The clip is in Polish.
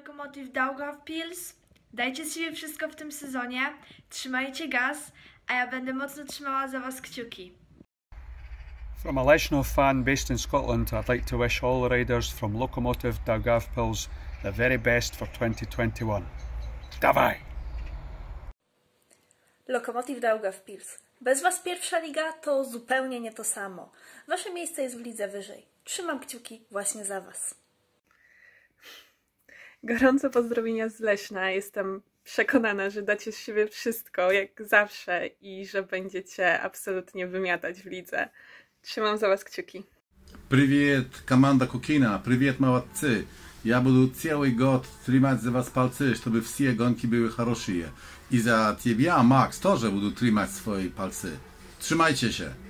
Lokomotiv Daugav Pils. Dajcie z siebie wszystko w tym sezonie, trzymajcie gaz, a ja będę mocno trzymała za Was kciuki. From a Leshnov fan based in Scotland, I'd like to wish all riders from Lokomotiv Daugav Pils the very best for 2021. Dawaj! Lokomotiv Daugav Pils. Bez Was pierwsza liga to zupełnie nie to samo. Wasze miejsce jest w lidze wyżej. Trzymam kciuki właśnie za Was. Gorące pozdrowienia z Leśna. Jestem przekonana, że dacie z siebie wszystko, jak zawsze, i że będziecie absolutnie wymiatać w lidze. Trzymam za Was kciuki. Привет, команда Кукина! Привет, молодцы! Я буду целый год тримать за вас пальцы, чтобы все гонки были хорошие. И за тебя, Макс, тоже буду тримать свои пальцы. Trzymajcie się!